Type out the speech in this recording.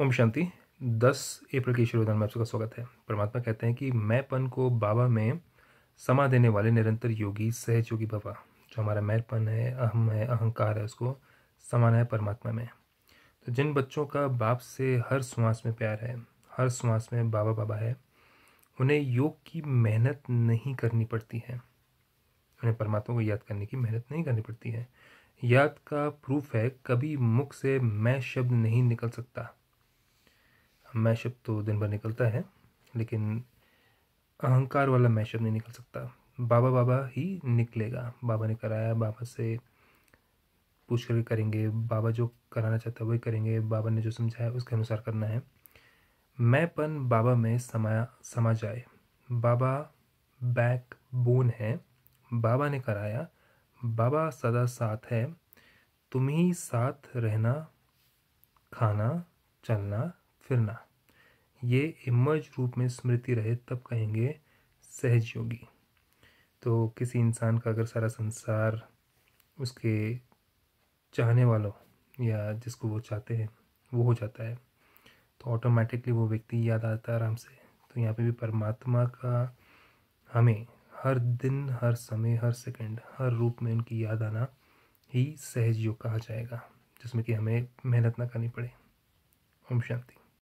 ओम शांति दस अप्रैल के शिरोधान में आपका स्वागत है परमात्मा कहते हैं कि मैंपन को बाबा में समा देने वाले निरंतर योगी योगी बाबा जो हमारा मैंपन है अहम है अहंकार है उसको समाना है परमात्मा में तो जिन बच्चों का बाप से हर श्वास में प्यार है हर श्वास में बाबा बाबा है उन्हें योग की मेहनत नहीं करनी पड़ती है उन्हें परमात्मा को याद करने की मेहनत नहीं करनी पड़ती है याद का प्रूफ है कभी मुख से मैं शब्द नहीं निकल सकता मैशअप तो दिन भर निकलता है लेकिन अहंकार वाला मैशअप नहीं निकल सकता बाबा बाबा ही निकलेगा बाबा ने कराया बाबा से पूछ कर करेंगे बाबा जो कराना चाहता है वही करेंगे बाबा ने जो समझाया उसके अनुसार करना है मैंपन बाबा में समाया समा जाए बाबा बैक बोन है बाबा ने कराया बाबा सदा साथ है तुम ही साथ रहना खाना चलना फिरना ये इमर्ज रूप में स्मृति रहे तब कहेंगे सहजयोगी तो किसी इंसान का अगर सारा संसार उसके चाहने वालों या जिसको वो चाहते हैं वो हो जाता है तो ऑटोमेटिकली वो व्यक्ति याद आता है आराम से तो यहाँ पे भी परमात्मा का हमें हर दिन हर समय हर सेकंड हर रूप में उनकी याद आना ही सहज योग कहा जाएगा जिसमें कि हमें मेहनत ना करनी पड़े ओम शांति